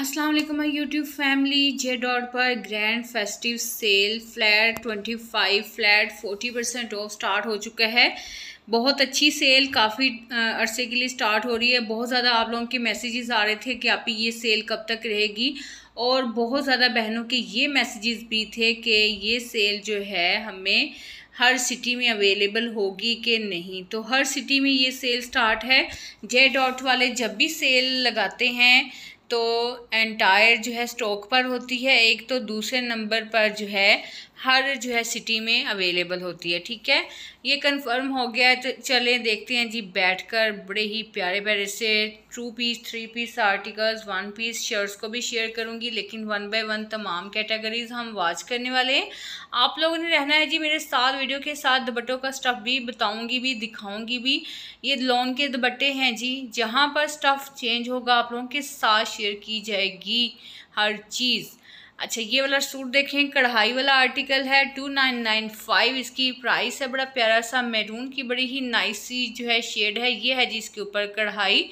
Aslam my YouTube family J dot पर grand festive sale flat twenty five flat forty percent off start हो चुका है बहुत अच्छी सेल काफ़ी अरसे के लिए स्टार्ट हो रही है बहुत ज़्यादा आप लोगों के मैसेजेस आ रहे थे कि आप ये सेल कब तक रहेगी और बहुत ज़्यादा बहनों के ये मैसेजेस भी थे कि ये सेल जो है हमें हर सिटी में अवेलेबल होगी कि नहीं तो हर सिटी में ये सेल स्टार्ट है जे डॉट वाले जब भी सेल लगाते हैं तो एंटायर जो है स्टॉक पर होती है एक तो दूसरे नंबर पर जो है हर जो है सिटी में अवेलेबल होती है ठीक है ये कंफर्म हो गया है तो चलें देखते हैं जी बैठकर बड़े ही प्यारे प्यारे से two piece three piece articles one piece shirts को भी शेयर करूँगी लेकिन वन बाय वन तमाम कैटेगरीज हम वॉच करने वाले हैं आप लोगों ने रहना है जी मेरे साथ वीडियो के साथ दुपट्टों का स्टफ़ भी बताऊँगी भी दिखाऊँगी भी ये लोन के दुपट्टे हैं जी जहाँ पर स्टफ़ चेंज होगा आप लोगों के साथ शेयर की जाएगी हर चीज़ अच्छा ये वाला सूट देखें कढ़ाई वाला आर्टिकल है टू नाइन नाइन फाइव इसकी प्राइस है बड़ा प्यारा सा मैरून की बड़ी ही नाइस सी जो है शेड है ये है जी इसके ऊपर कढ़ाई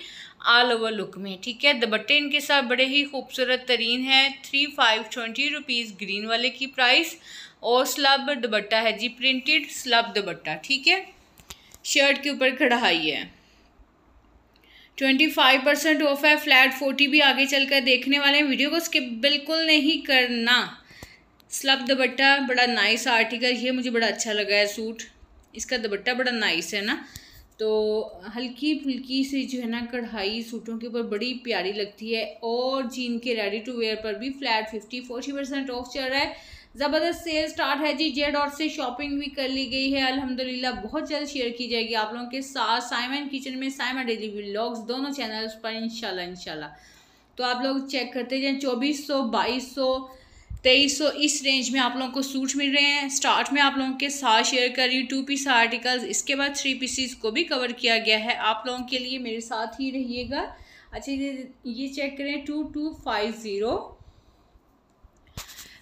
ऑल ओवर लुक में ठीक है दुपट्टे इनके साथ बड़े ही खूबसूरत तरीन है three five twenty rupees green वाले की प्राइस और स्लब दुपट्टा है जी प्रिंटेड स्लब दुबट्टा ठीक है शर्ट के ऊपर कढ़ाई है ट्वेंटी फाइव परसेंट ऑफ है फ्लैट फोर्टी भी आगे चलकर देखने वाले हैं वीडियो को स्किप बिल्कुल नहीं करना स्लब दुपट्टा बड़ा नाइस आर्टिकल ये मुझे बड़ा अच्छा लगा है सूट इसका दुपट्टा बड़ा नाइस है ना तो हल्की फुल्की से जो है ना कढ़ाई सूटों के ऊपर बड़ी प्यारी लगती है और जीन के रेडी टू वेयर पर भी flat fifty forty percent off चल रहा है ज़बरदस्त सेल स्टार्ट है जी जेड डॉट से शॉपिंग भी कर ली गई है अल्हम्दुलिल्लाह बहुत जल्द शेयर की जाएगी आप लोगों के साथ साइमन किचन में साइमन डेली व्लॉग्स दोनों चैनल्स पर इनशाला इनशाला तो आप लोग चेक करते जाए चौबीस सौ बाईस सौ तेईस सौ इस रेंज में आप लोगों को सूट मिल रहे हैं स्टार्ट में आप लोगों के साथ शेयर कर रही हूँ टू पीस आर्टिकल्स इसके बाद थ्री पीसीस को भी कवर किया गया है आप लोगों के लिए मेरे साथ ही रहिएगा अच्छा ये ये चेक करें टू टू फाइव ज़ीरो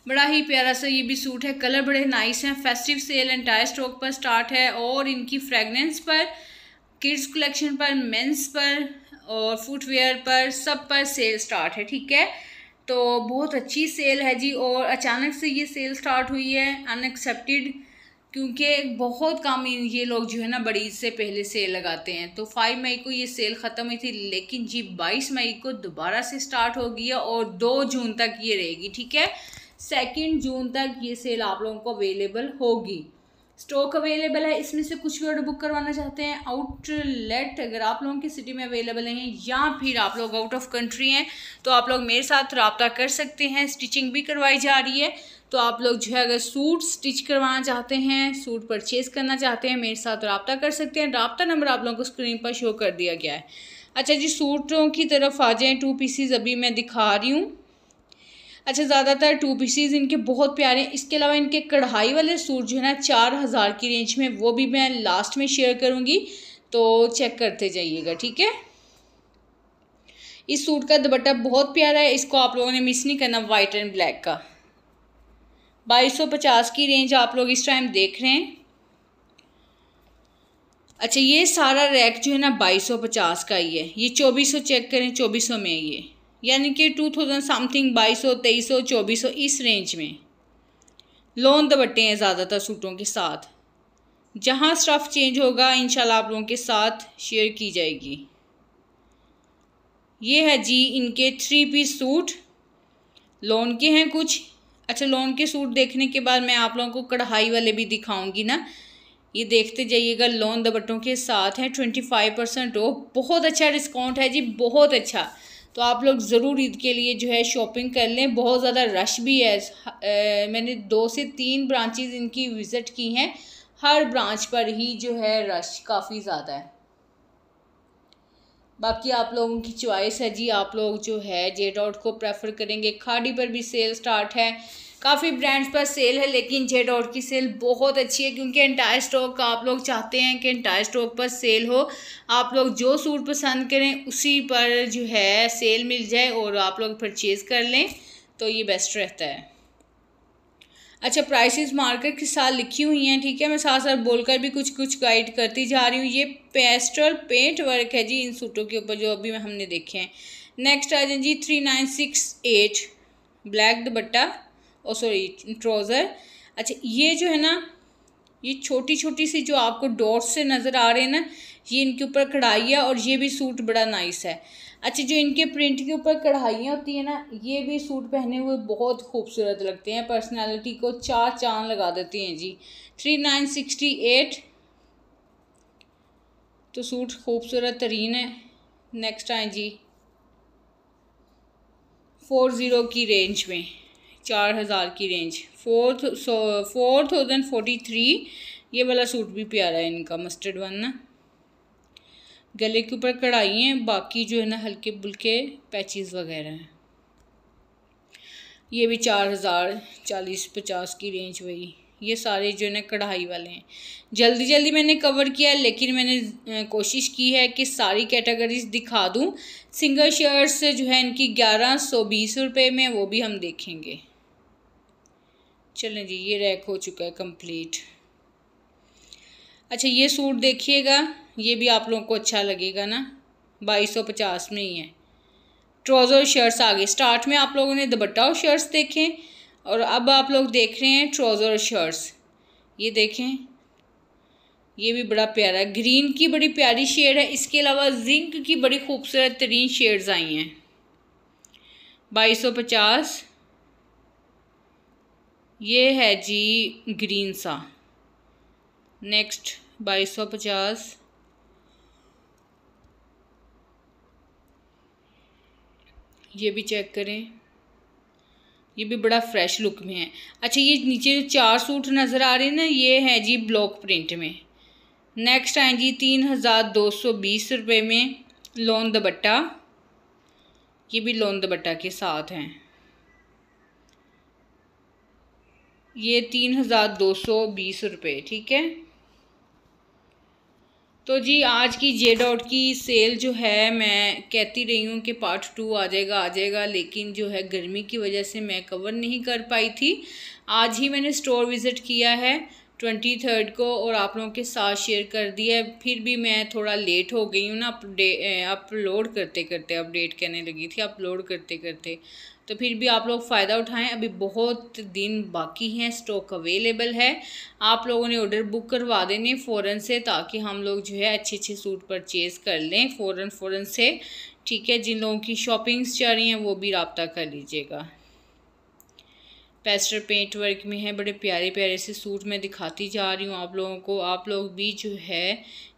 बड़ा ही प्यारा सा ये भी सूट है कलर बड़े नाइस हैं festive sale entire stock पर स्टार्ट है और इनकी फ्रेगनेंस पर किड्स कलेक्शन पर मेंस पर और फुटवेयर पर सब पर सेल स्टार्ट है ठीक है तो बहुत अच्छी सेल है जी और अचानक से ये सेल स्टार्ट हुई है अनएक्सेप्टेड क्योंकि बहुत कम ये लोग जो है ना बड़ी से पहले सेल लगाते हैं तो फाइव मई को ये सेल ख़त्म हुई थी लेकिन जी बाईस मई को दोबारा से स्टार्ट हो और दो जून तक ये रहेगी ठीक है सेकेंड जून तक ये सेल आप लोगों को अवेलेबल होगी स्टॉक अवेलेबल है इसमें से कुछ भी ऑर्डर बुक करवाना चाहते हैं आउटलेट अगर आप लोगों की सिटी में अवेलेबल नहीं है या फिर आप लोग आउट ऑफ कंट्री हैं तो आप लोग मेरे साथ रबता कर सकते हैं स्टिचिंग भी करवाई जा रही है तो आप लोग जो है अगर सूट स्टिच करवाना चाहते हैं सूट परचेज़ करना चाहते हैं मेरे साथ रबता कर सकते हैं रबता नंबर आप लोगों को स्क्रीन पर शो कर दिया गया है अच्छा जी सूटों की तरफ आ जाएँ टू पीसीज अभी मैं दिखा रही हूँ अच्छा ज़्यादातर टू पीसीज इनके बहुत प्यारे हैं इसके अलावा इनके कढ़ाई वाले सूट जो है ना चार हज़ार की रेंज में वो भी मैं लास्ट में शेयर करूँगी तो चेक करते जाइएगा ठीक है इस सूट का दुपट्टा बहुत प्यारा है इसको आप लोगों ने मिस नहीं करना वाइट एंड ब्लैक का बाईस सौ पचास की रेंज आप लोग इस टाइम देख रहे हैं अच्छा ये सारा रैक जो है ना बाईस सौ पचास का ही है ये चौबीस सौ चेक करें चौबीस सौ में ये यानी कि टू थाउजेंड समथिंग बाईस सौ तेईस सौ चौबीस सौ इस रेंज में लोन दबट्टे हैं ज़्यादातर सूटों के साथ जहाँ स्टफ़ चेंज होगा इन आप लोगों के साथ शेयर की जाएगी ये है जी इनके थ्री पीस सूट लोन के हैं कुछ अच्छा लोन के सूट देखने के बाद मैं आप लोगों को कढ़ाई वाले भी दिखाऊंगी ना ये देखते जाइएगा लोन दबट्टों के साथ हैं ट्वेंटी फाइव परसेंट ऑफ बहुत अच्छा डिस्काउंट है जी बहुत अच्छा तो आप लोग ज़रूर ईद के लिए जो है शॉपिंग कर लें बहुत ज़्यादा रश भी है मैंने दो से तीन ब्रांचेज़ इनकी विज़िट की हैं हर ब्रांच पर ही जो है रश काफ़ी ज़्यादा है बाकी आप लोगों की चॉइस है जी आप लोग जो है जे डॉट को प्रेफर करेंगे खाड़ी पर भी सेल स्टार्ट है काफ़ी ब्रांड्स पर सेल है लेकिन जे डॉट की सेल बहुत अच्छी है क्योंकि एंटायर स्टॉक का आप लोग चाहते हैं कि एंटायर स्टॉक पर सेल हो आप लोग जो सूट पसंद करें उसी पर जो है सेल मिल जाए और आप लोग परचेज़ कर लें तो ये बेस्ट रहता है अच्छा प्राइसेस मार्केट के साथ लिखी हुई हैं ठीक है मैं साथ साथ बोलकर भी कुछ कुछ गाइड करती जा रही हूँ ये पेस्टल पेंट वर्क है जी इन सूटों के ऊपर जो अभी हमने देखे हैं नेक्स्ट आ जाए जी three nine six eight black दुपट्टा और सॉरी ट्रोज़र अच्छा ये जो है ना ये छोटी छोटी सी जो आपको डॉट्स से नज़र आ रहे हैं ना ये इनके ऊपर कढ़ाई है और ये भी सूट बड़ा नाइस है अच्छा जो इनके प्रिंट के ऊपर कढ़ाइयाँ होती हैं ना ये भी सूट पहने हुए बहुत खूबसूरत लगते हैं पर्सनैलिटी को चार चांद लगा देती हैं जी थ्री नाइन सिक्सटी एट तो सूट खूबसूरत तरीन है नेक्स्ट आए जी फोर ज़ीरो की रेंज में चार हज़ार की range four so four thousand forty three ये वाला सूट भी प्यारा है इनका मस्टर्ड वन ना गले के ऊपर कढ़ाई हैं बाकी जो है ना हल्के बुल्के पैचेस वगैरह हैं ये भी चार हज़ार चालीस पचास की रेंज वही ये सारे जो है ना कढ़ाई वाले हैं जल्दी जल्दी मैंने कवर किया है लेकिन मैंने कोशिश की है कि सारी कैटेगरीज दिखा दूँ सिंगल शर्ट्स जो है इनकी ग्यारह सौ बीस रुपये में वो भी हम देखेंगे चलें जी ये रैक हो चुका है कंप्लीट अच्छा ये सूट देखिएगा ये भी आप लोगों को अच्छा लगेगा ना बाईस सौ पचास में ही है ट्राउज़र और शर्ट्स आ गए स्टार्ट में आप लोगों ने दुपट्टा और शर्ट्स देखें और अब आप लोग देख रहे हैं ट्राउज़र और शर्ट्स ये देखें ये भी बड़ा प्यारा है ग्रीन की बड़ी प्यारी शेड है इसके अलावा जिंक की बड़ी खूबसूरत तरीन शेड्स आई हैं बाईस सौ पचास ये है जी ग्रीन सा नेक्स्ट बाईस सौ पचास ये भी चेक करें ये भी बड़ा फ्रेश लुक में है अच्छा ये नीचे चार सूट नज़र आ रहे हैं ना ये हैं जी ब्लॉक प्रिंट में नेक्स्ट आए जी तीन हज़ार दो सौ बीस रुपये में लोन दबट्टा ये भी लोन दबट्टा के साथ हैं ये तीन हज़ार दो सौ बीस रुपये ठीक है तो जी आज की जे डॉट की सेल जो है मैं कहती रही हूँ कि पार्ट टू आ जाएगा आ जाएगा लेकिन जो है गर्मी की वजह से मैं कवर नहीं कर पाई थी आज ही मैंने स्टोर विज़िट किया है ट्वेंटी थर्ड को और आप लोगों के साथ शेयर कर दिया है फिर भी मैं थोड़ा लेट हो गई हूँ ना अपडे अपलोड करते करते अपडेट कहने लगी थी अपलोड करते करते तो फिर भी आप लोग फ़ायदा उठाएं अभी बहुत दिन बाकी हैं स्टॉक अवेलेबल है आप लोगों ने ऑर्डर बुक करवा देने फ़ौरन से ताकि हम लोग जो है अच्छे अच्छे सूट परचेज़ कर लें फ़ौर फ़ौर से ठीक है जिन लोगों की शॉपिंग्स चल रही हैं वो भी रबता कर लीजिएगा पेस्टर पेंट वर्क में है बड़े प्यारे प्यारे से सूट मैं दिखाती जा रही हूँ आप लोगों को आप लोग भी जो है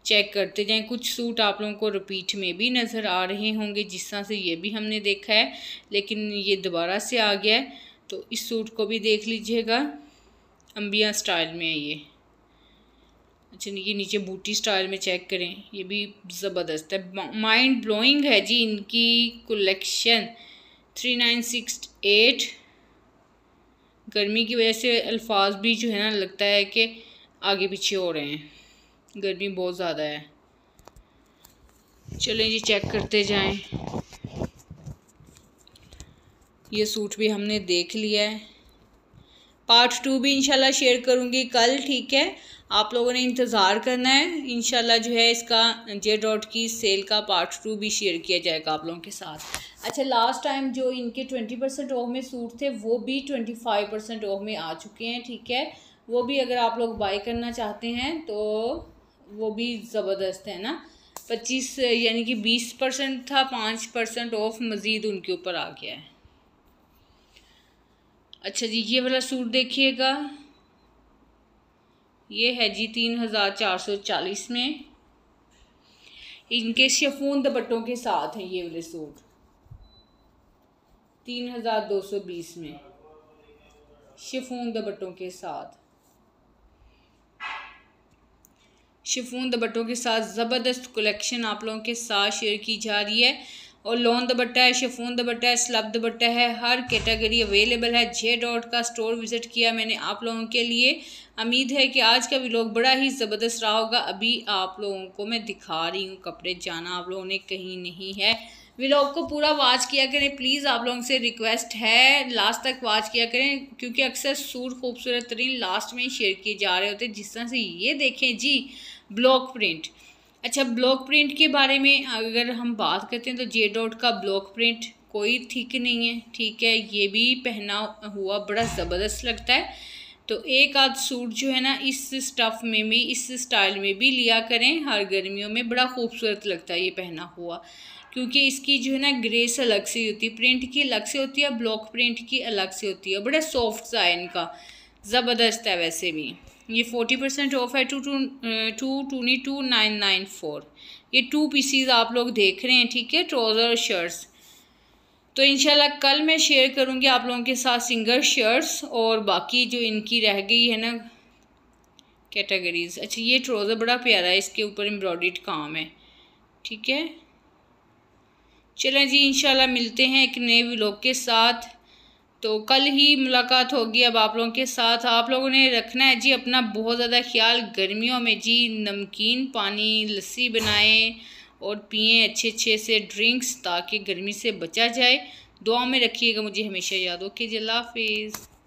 चेक करते जाएं कुछ सूट आप लोगों को रिपीट में भी नज़र आ रहे होंगे जिस तरह से ये भी हमने देखा है लेकिन ये दोबारा से आ गया है तो इस सूट को भी देख लीजिएगा अम्बिया स्टाइल में है ये अच्छा ये नीचे बूटी स्टाइल में चेक करें ये भी ज़बरदस्त है माइंड ब्लोइंग है जी इनकी collection three nine six eight गर्मी की वजह से अल्फाज भी जो है ना लगता है कि आगे पीछे हो रहे हैं गर्मी बहुत ज़्यादा है चलें जी चेक करते जाएं ये सूट भी हमने देख लिया है पार्ट टू भी इंशाल्लाह शेयर करूँगी कल ठीक है आप लोगों ने इंतज़ार करना है इनशाला जो है इसका जे डॉट की सेल का पार्ट टू भी शेयर किया जाएगा आप लोगों के साथ अच्छा लास्ट टाइम जो इनके ट्वेंटी परसेंट ऑफ में सूट थे वो भी ट्वेंटी फाइव परसेंट ऑफ में आ चुके हैं ठीक है वो भी अगर आप लोग बाई करना चाहते हैं तो वो भी ज़बरदस्त है ना पच्चीस यानी कि बीस परसेंट था पाँच परसेंट ऑफ मज़ीद उनके ऊपर आ गया है अच्छा जी ये वाला सूट देखिएगा ये है जी तीन हज़ार चार सौ चालीस में इनके शफून दपट्टों के साथ है ये वाले सूट तीन हज़ार दो सौ बीस में शिफून दपट्टों के साथ शिफून दपट्टों के साथ ज़बरदस्त कलेक्शन आप लोगों के साथ शेयर की जा रही है और लोन दुपट्टा है शेफोन दुपट्टा है स्लब दुपट्टा है हर कैटेगरी अवेलेबल है जे डॉट का स्टोर विज़िट किया मैंने आप लोगों के लिए उम्मीद है कि आज का व्लॉग बड़ा ही ज़बरदस्त रहा होगा अभी आप लोगों को मैं दिखा रही हूँ कपड़े जाना आप लोगों ने कहीं नहीं है व्लॉग को पूरा वॉच किया करें प्लीज़ आप लोगों से रिक्वेस्ट है लास्ट तक वॉच किया करें क्योंकि अक्सर सूट खूबसूरत तरीन लास्ट में शेयर किए जा रहे होते जिस तरह से ये देखें जी ब्लॉक प्रिंट अच्छा ब्लॉक प्रिंट के बारे में अगर हम बात करते हैं तो जे डॉट का ब्लॉक प्रिंट कोई ठीक नहीं है ठीक है ये भी पहना हुआ बड़ा ज़बरदस्त लगता है तो एक आध सूट जो है ना इस स्टफ़ में भी इस स्टाइल में भी लिया करें हर गर्मियों में बड़ा खूबसूरत लगता है ये पहना हुआ क्योंकि इसकी जो है ना ग्रेस अलग से होती है प्रिंट की अलग से होती है ब्लॉक प्रिंट की अलग से होती है बड़ा सॉफ्ट सा है इनका ज़बरदस्त है वैसे भी ये फोर्टी परसेंट ऑफ है two two two two nine two nine nine four ये टू पीसीज आप लोग देख रहे हैं ठीक है ट्राउज़र और शर्ट्स तो इनशाला कल मैं शेयर करूँगी आप लोगों के साथ सिंगल शर्ट्स और बाकी जो इनकी रह गई है ना कैटेगरीज अच्छा ये ट्राउज़र बड़ा प्यारा है इसके ऊपर एम्ब्रॉयड काम है ठीक है चलें जी इंशाल्लाह मिलते हैं एक नए व्लॉग के साथ तो कल ही मुलाकात होगी अब आप लोगों के साथ आप लोगों ने रखना है जी अपना बहुत ज़्यादा ख्याल गर्मियों में जी नमकीन पानी लस्सी बनाएं और पिए अच्छे अच्छे से ड्रिंक्स ताकि गर्मी से बचा जाए दुआ में रखिएगा मुझे हमेशा याद ओके जी अल्लाह हाफिज़